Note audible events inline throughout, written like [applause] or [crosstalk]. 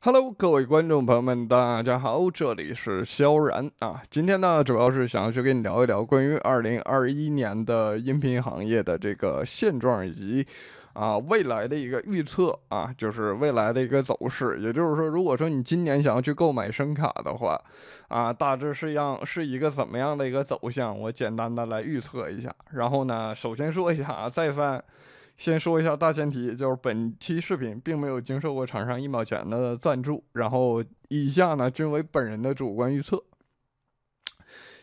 Hello，各位观众朋友们，大家好，这里是萧然啊。今天呢，主要是想要去跟你聊一聊关于二零二一年的音频行业的这个现状以及啊未来的一个预测啊，就是未来的一个走势。也就是说，如果说你今年想要去购买声卡的话，啊，大致是样是一个怎么样的一个走向？我简单的来预测一下。然后呢，首先说一下啊，再三。先说一下大前提，就是本期视频并没有经受过厂商一毛钱的赞助，然后以下呢均为本人的主观预测。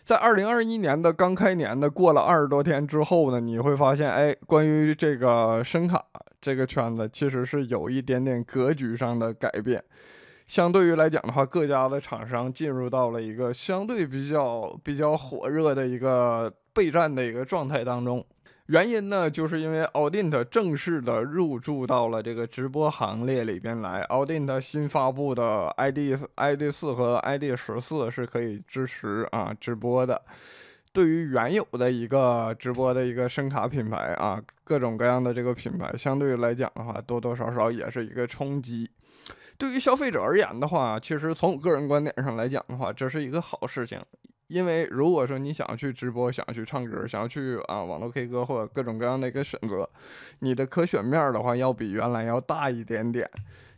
在二零二一年的刚开年的过了二十多天之后呢，你会发现，哎，关于这个声卡这个圈子其实是有一点点格局上的改变，相对于来讲的话，各家的厂商进入到了一个相对比较比较火热的一个备战的一个状态当中。原因呢，就是因为 Audient 正式的入驻到了这个直播行列里边来。Audient 新发布的 i d ID4 和 ID14 是可以支持啊直播的。对于原有的一个直播的一个声卡品牌啊，各种各样的这个品牌，相对来讲的话，多多少少也是一个冲击。对于消费者而言的话，其实从我个人观点上来讲的话，这是一个好事情。因为如果说你想去直播，想要去唱歌，想要去啊网络 K 歌或者各种各样的一个选择，你的可选面的话要比原来要大一点点。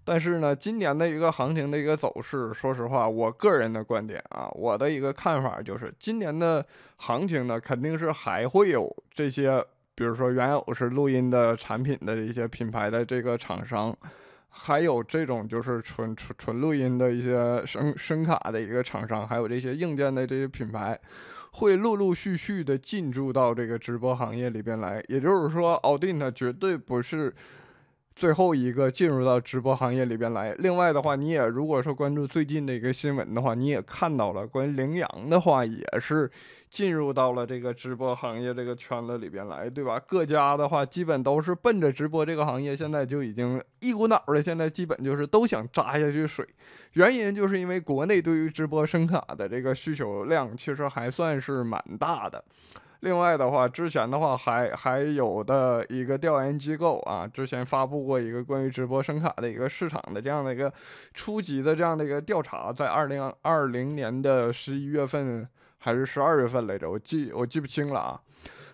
但是呢，今年的一个行情的一个走势，说实话，我个人的观点啊，我的一个看法就是，今年的行情呢，肯定是还会有这些，比如说原有是录音的产品的一些品牌的这个厂商。还有这种就是纯纯纯录音的一些声声卡的一个厂商，还有这些硬件的这些品牌，会陆陆续续的进驻到这个直播行业里边来。也就是说，奥迪那绝对不是最后一个进入到直播行业里边来。另外的话，你也如果说关注最近的一个新闻的话，你也看到了，关于羚羊的话也是进入到了这个直播行业这个圈子里边来，对吧？各家的话基本都是奔着直播这个行业，现在就已经。一股脑的，现在基本就是都想扎下去水，原因就是因为国内对于直播声卡的这个需求量，其实还算是蛮大的。另外的话，之前的话还还有的一个调研机构啊，之前发布过一个关于直播声卡的一个市场的这样的一个初级的这样的一个调查，在二零二零年的十一月份还是十二月份来着，我记我记不清了啊。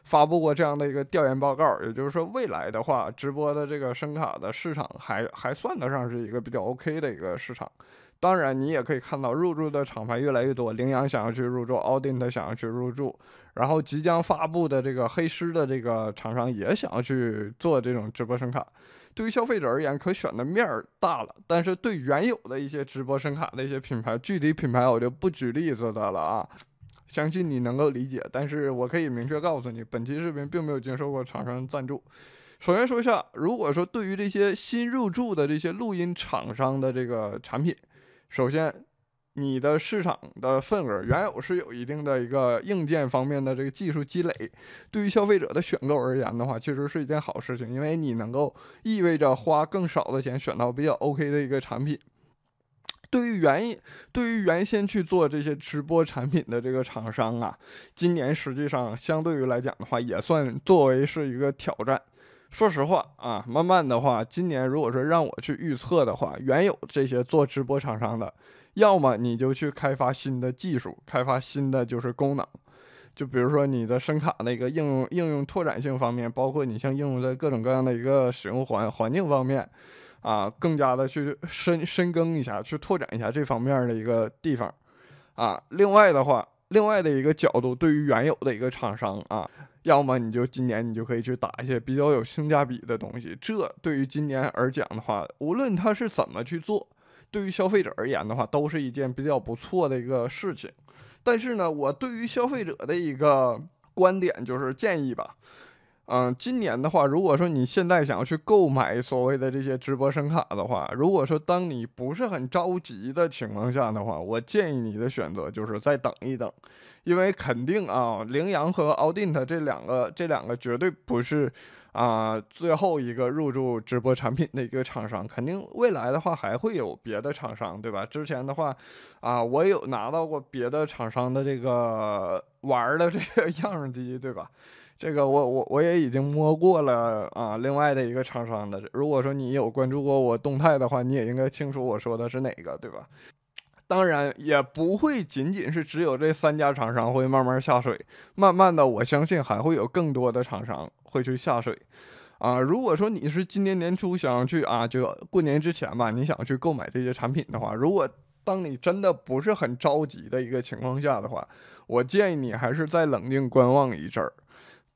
发布过这样的一个调研报告，也就是说，未来的话，直播的这个声卡的市场还还算得上是一个比较 OK 的一个市场。当然，你也可以看到入驻的厂牌越来越多，羚羊想要去入驻，Audient 想要去入驻，然后即将发布的这个黑狮的这个厂商也想要去做这种直播声卡。对于消费者而言，可选的面儿大了，但是对原有的一些直播声卡的一些品牌，具体品牌我就不举例子的了啊。相信你能够理解，但是我可以明确告诉你，本期视频并没有接受过厂商赞助。首先说一下，如果说对于这些新入驻的这些录音厂商的这个产品，首先你的市场的份额原有是有一定的一个硬件方面的这个技术积累，对于消费者的选购而言的话，确实是一件好事情，因为你能够意味着花更少的钱选到比较 OK 的一个产品。对于原对于原先去做这些直播产品的这个厂商啊，今年实际上相对于来讲的话，也算作为是一个挑战。说实话啊，慢慢的话，今年如果说让我去预测的话，原有这些做直播厂商的，要么你就去开发新的技术，开发新的就是功能，就比如说你的声卡那个应用应用拓展性方面，包括你像应用在各种各样的一个使用环环境方面。啊，更加的去深深耕一下，去拓展一下这方面的一个地方，啊，另外的话，另外的一个角度，对于原有的一个厂商啊，要么你就今年你就可以去打一些比较有性价比的东西，这对于今年而讲的话，无论他是怎么去做，对于消费者而言的话，都是一件比较不错的一个事情。但是呢，我对于消费者的一个观点就是建议吧。嗯，今年的话，如果说你现在想要去购买所谓的这些直播声卡的话，如果说当你不是很着急的情况下的话，我建议你的选择就是再等一等，因为肯定啊，羚羊和 Audint 这两个，这两个绝对不是啊最后一个入驻直播产品的一个厂商，肯定未来的话还会有别的厂商，对吧？之前的话，啊，我有拿到过别的厂商的这个玩儿的这个 [laughs] 样机，对吧？这个我我我也已经摸过了啊，另外的一个厂商的。如果说你有关注过我动态的话，你也应该清楚我说的是哪个，对吧？当然也不会仅仅是只有这三家厂商会慢慢下水，慢慢的我相信还会有更多的厂商会去下水啊。如果说你是今年年初想要去啊，就过年之前吧，你想去购买这些产品的话，如果当你真的不是很着急的一个情况下的话，我建议你还是再冷静观望一阵儿。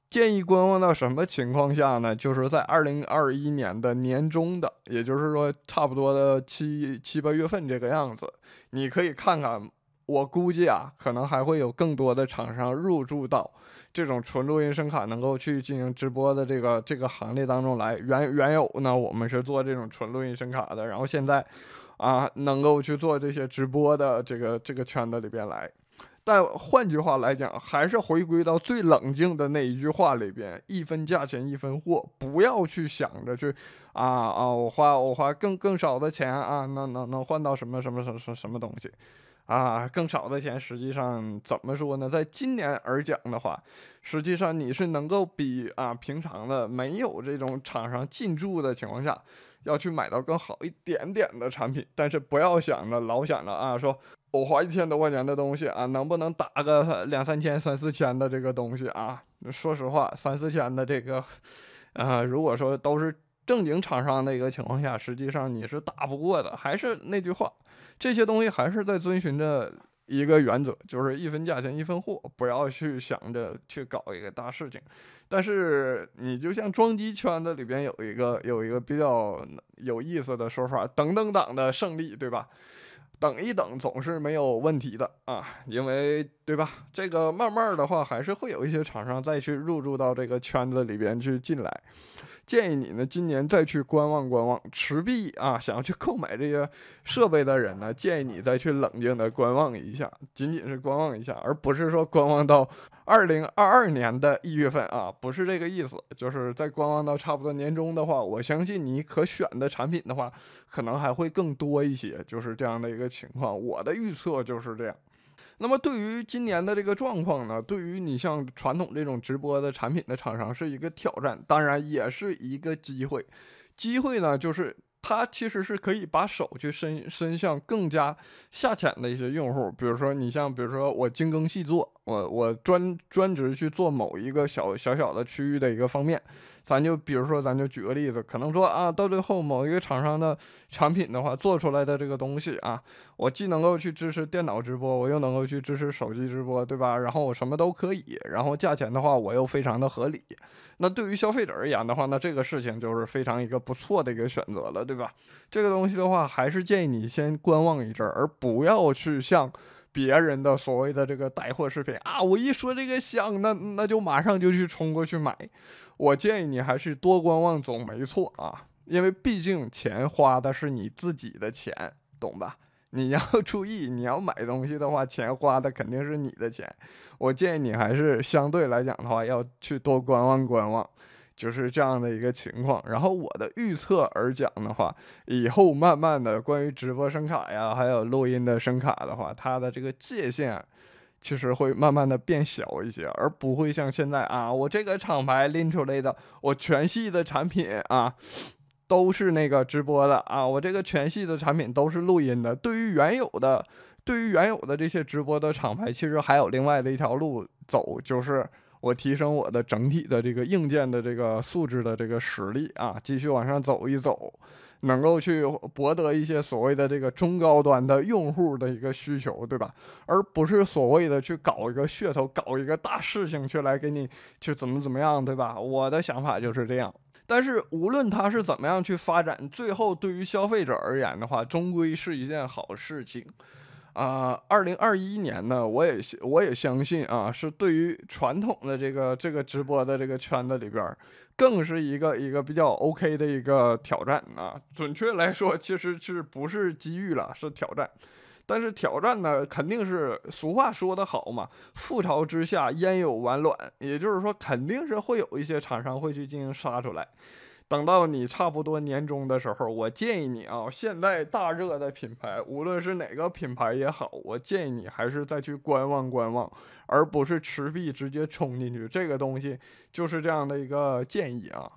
建议观望到什么情况下呢？就是在二零二一年的年中的，也就是说差不多的七七八月份这个样子，你可以看看。我估计啊，可能还会有更多的厂商入驻到这种纯录音声卡能够去进行直播的这个这个行列当中来。原原有呢，我们是做这种纯录音声卡的，然后现在啊，能够去做这些直播的这个这个圈子里边来。但换句话来讲，还是回归到最冷静的那一句话里边：一分价钱一分货，不要去想着去啊啊，我花我花更更少的钱啊，能能能换到什么什么什什什么东西。啊，更少的钱，实际上怎么说呢？在今年而讲的话，实际上你是能够比啊平常的没有这种厂商进驻的情况下，要去买到更好一点点的产品。但是不要想着老想着啊，说我花一千多块钱的东西啊，能不能打个两三千、三四千的这个东西啊？说实话，三四千的这个，啊，如果说都是正经厂商的一个情况下，实际上你是打不过的。还是那句话。这些东西还是在遵循着一个原则，就是一分价钱一分货，不要去想着去搞一个大事情。但是你就像装机圈子里边有一个有一个比较有意思的说法，等等党的胜利，对吧？等一等总是没有问题的啊，因为。对吧？这个慢慢的话，还是会有一些厂商再去入驻到这个圈子里边去进来。建议你呢，今年再去观望观望，持币啊，想要去购买这些设备的人呢，建议你再去冷静的观望一下，仅仅是观望一下，而不是说观望到二零二二年的一月份啊，不是这个意思。就是在观望到差不多年中的话，我相信你可选的产品的话，可能还会更多一些，就是这样的一个情况。我的预测就是这样。那么对于今年的这个状况呢，对于你像传统这种直播的产品的厂商是一个挑战，当然也是一个机会。机会呢，就是它其实是可以把手去伸伸向更加下潜的一些用户，比如说你像，比如说我精耕细作。我我专专职去做某一个小小小的区域的一个方面，咱就比如说，咱就举个例子，可能说啊，到最后某一个厂商的产品的话，做出来的这个东西啊，我既能够去支持电脑直播，我又能够去支持手机直播，对吧？然后我什么都可以，然后价钱的话我又非常的合理，那对于消费者而言的话，那这个事情就是非常一个不错的一个选择了，对吧？这个东西的话，还是建议你先观望一阵儿，而不要去像。别人的所谓的这个带货视频啊，我一说这个香，那那就马上就去冲过去买。我建议你还是多观望总没错啊，因为毕竟钱花的是你自己的钱，懂吧？你要注意，你要买东西的话，钱花的肯定是你的钱。我建议你还是相对来讲的话，要去多观望观望。就是这样的一个情况，然后我的预测而讲的话，以后慢慢的关于直播声卡呀，还有录音的声卡的话，它的这个界限，其实会慢慢的变小一些，而不会像现在啊，我这个厂牌拎出来的，我全系的产品啊，都是那个直播的啊，我这个全系的产品都是录音的。对于原有的，对于原有的这些直播的厂牌，其实还有另外的一条路走，就是。我提升我的整体的这个硬件的这个素质的这个实力啊，继续往上走一走，能够去博得一些所谓的这个中高端的用户的一个需求，对吧？而不是所谓的去搞一个噱头，搞一个大事情去来给你去怎么怎么样，对吧？我的想法就是这样。但是无论它是怎么样去发展，最后对于消费者而言的话，终归是一件好事情。啊，二零二一年呢，我也我也相信啊，是对于传统的这个这个直播的这个圈子里边，更是一个一个比较 OK 的一个挑战啊。准确来说，其实是不是机遇了，是挑战。但是挑战呢，肯定是俗话说得好嘛，“覆巢之下焉有完卵”，也就是说，肯定是会有一些厂商会去进行杀出来。等到你差不多年终的时候，我建议你啊，现在大热的品牌，无论是哪个品牌也好，我建议你还是再去观望观望，而不是持币直接冲进去。这个东西就是这样的一个建议啊。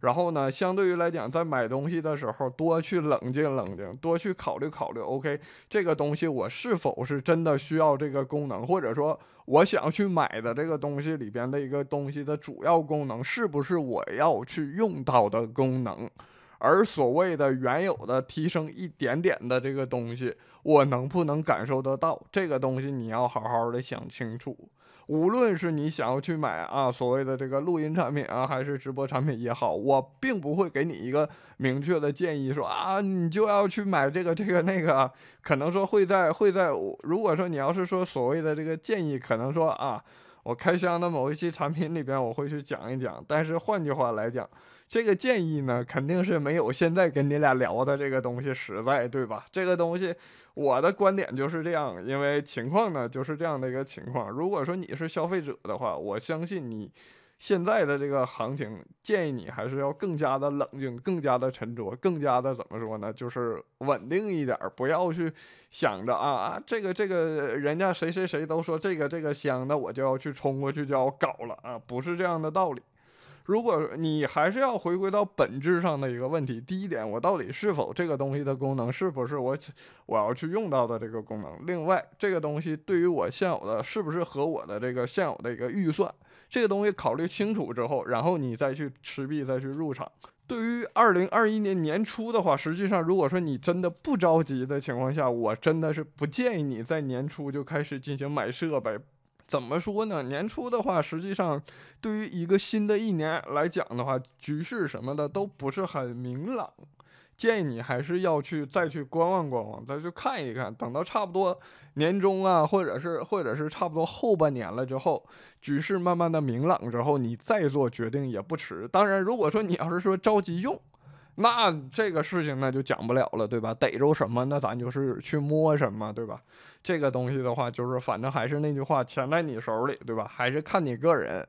然后呢，相对于来讲，在买东西的时候，多去冷静冷静，多去考虑考虑。OK，这个东西我是否是真的需要这个功能，或者说我想去买的这个东西里边的一个东西的主要功能是不是我要去用到的功能，而所谓的原有的提升一点点的这个东西。我能不能感受得到这个东西？你要好好的想清楚。无论是你想要去买啊，所谓的这个录音产品啊，还是直播产品也好，我并不会给你一个明确的建议，说啊，你就要去买这个这个那个。可能说会在会在，如果说你要是说所谓的这个建议，可能说啊，我开箱的某一期产品里边，我会去讲一讲。但是换句话来讲，这个建议呢，肯定是没有现在跟你俩聊的这个东西实在，对吧？这个东西，我的观点就是这样，因为情况呢就是这样的一个情况。如果说你是消费者的话，我相信你现在的这个行情，建议你还是要更加的冷静，更加的沉着，更加的怎么说呢？就是稳定一点，不要去想着啊啊，这个这个人家谁谁谁都说这个这个香，那我就要去冲过去就要搞了啊，不是这样的道理。如果你还是要回归到本质上的一个问题，第一点，我到底是否这个东西的功能是不是我我要去用到的这个功能？另外，这个东西对于我现有的是不是和我的这个现有的一个预算，这个东西考虑清楚之后，然后你再去持币再去入场。对于二零二一年年初的话，实际上，如果说你真的不着急的情况下，我真的是不建议你在年初就开始进行买设备。怎么说呢？年初的话，实际上对于一个新的一年来讲的话，局势什么的都不是很明朗。建议你还是要去再去观望观望，再去看一看。等到差不多年终啊，或者是或者是差不多后半年了之后，局势慢慢的明朗之后，你再做决定也不迟。当然，如果说你要是说着急用，那这个事情呢就讲不了了，对吧？逮着什么，那咱就是去摸什么，对吧？这个东西的话，就是反正还是那句话，钱在你手里，对吧？还是看你个人。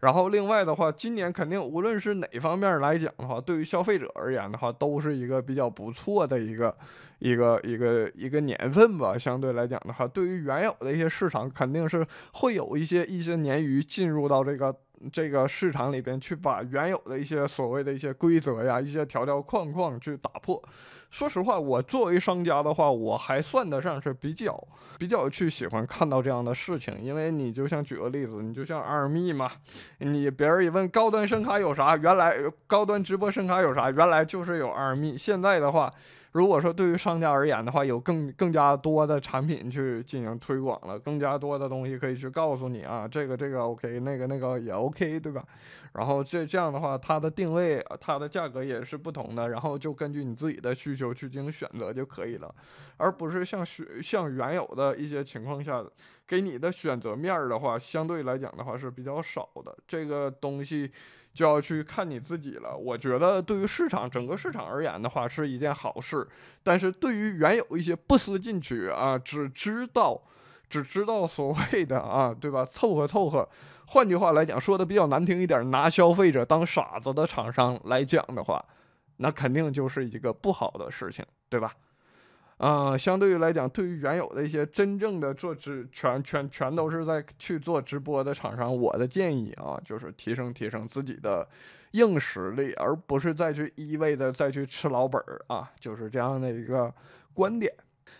然后另外的话，今年肯定无论是哪方面来讲的话，对于消费者而言的话，都是一个比较不错的一个一个一个一个年份吧。相对来讲的话，对于原有的一些市场，肯定是会有一些一些鲶鱼进入到这个。这个市场里边去把原有的一些所谓的一些规则呀、一些条条框框去打破。说实话，我作为商家的话，我还算得上是比较、比较去喜欢看到这样的事情，因为你就像举个例子，你就像阿尔蜜嘛，你别人一问高端声卡有啥，原来高端直播声卡有啥，原来就是有阿尔蜜，现在的话。如果说对于商家而言的话，有更更加多的产品去进行推广了，更加多的东西可以去告诉你啊，这个这个 O K，那个那个也 O K，对吧？然后这这样的话，它的定位、它的价格也是不同的，然后就根据你自己的需求去进行选择就可以了，而不是像像原有的一些情况下，给你的选择面儿的话，相对来讲的话是比较少的，这个东西。就要去看你自己了。我觉得，对于市场整个市场而言的话，是一件好事。但是对于原有一些不思进取啊，只知道只知道所谓的啊，对吧？凑合凑合。换句话来讲，说的比较难听一点，拿消费者当傻子的厂商来讲的话，那肯定就是一个不好的事情，对吧？啊，相对于来讲，对于原有的一些真正的做直全全全都是在去做直播的厂商，我的建议啊，就是提升提升自己的硬实力，而不是再去一味的再去吃老本儿啊，就是这样的一个观点。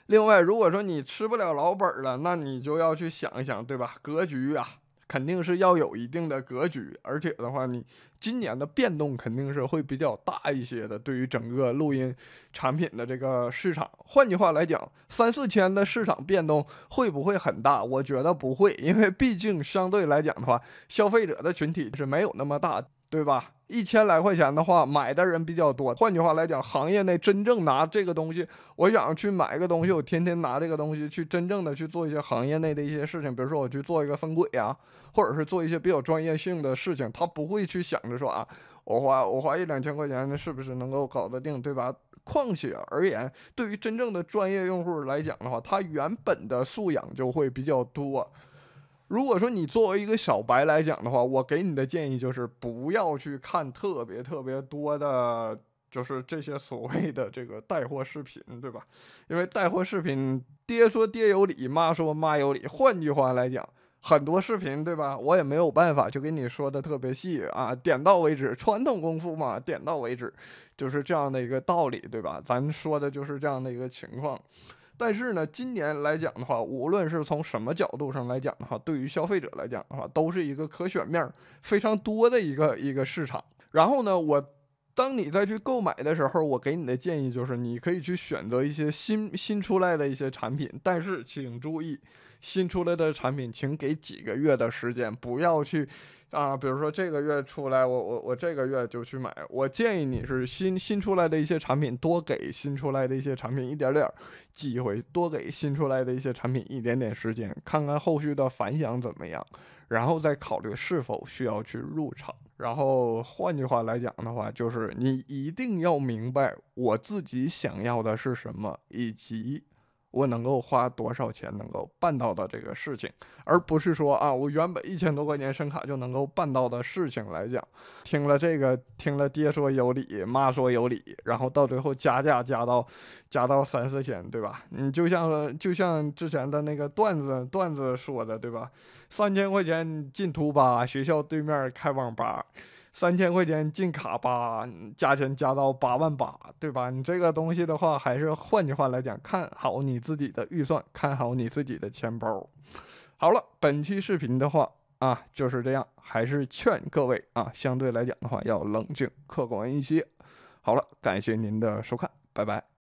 另外，如果说你吃不了老本儿了，那你就要去想一想，对吧？格局啊。肯定是要有一定的格局，而且的话，你今年的变动肯定是会比较大一些的。对于整个录音产品的这个市场，换句话来讲，三四千的市场变动会不会很大？我觉得不会，因为毕竟相对来讲的话，消费者的群体是没有那么大。对吧？一千来块钱的话，买的人比较多。换句话来讲，行业内真正拿这个东西，我想去买个东西，我天天拿这个东西去真正的去做一些行业内的一些事情，比如说我去做一个分轨啊，或者是做一些比较专业性的事情，他不会去想着说啊，我花我花一两千块钱，那是不是能够搞得定，对吧？况且而言，对于真正的专业用户来讲的话，他原本的素养就会比较多。如果说你作为一个小白来讲的话，我给你的建议就是不要去看特别特别多的，就是这些所谓的这个带货视频，对吧？[laughs] 因为带货视频，爹说爹有理，妈说妈有理。换句话来讲，很多视频，对吧？我也没有办法就给你说的特别细啊，点到为止。传统功夫嘛，点到为止，就是这样的一个道理，对吧？咱说的就是这样的一个情况。但是呢，今年来讲的话，无论是从什么角度上来讲的话，对于消费者来讲的话，都是一个可选面非常多的一个一个市场。然后呢，我当你再去购买的时候，我给你的建议就是，你可以去选择一些新新出来的一些产品，但是请注意，新出来的产品，请给几个月的时间，不要去。啊，比如说这个月出来，我我我这个月就去买。我建议你是新新出来的一些产品，多给新出来的一些产品一点点机会，多给新出来的一些产品一点点时间，看看后续的反响怎么样，然后再考虑是否需要去入场。然后换句话来讲的话，就是你一定要明白我自己想要的是什么，以及。我能够花多少钱能够办到的这个事情，而不是说啊，我原本一千多块钱声卡就能够办到的事情来讲，听了这个，听了爹说有理，妈说有理，然后到最后加价加到，加到三四千，对吧？你就像就像之前的那个段子，段子说的，对吧？三千块钱进图吧，学校对面开网吧。三千块钱进卡吧，加钱加到八万八，对吧？你这个东西的话，还是换句话来讲，看好你自己的预算，看好你自己的钱包。好了，本期视频的话啊就是这样，还是劝各位啊，相对来讲的话要冷静客观一些。好了，感谢您的收看，拜拜。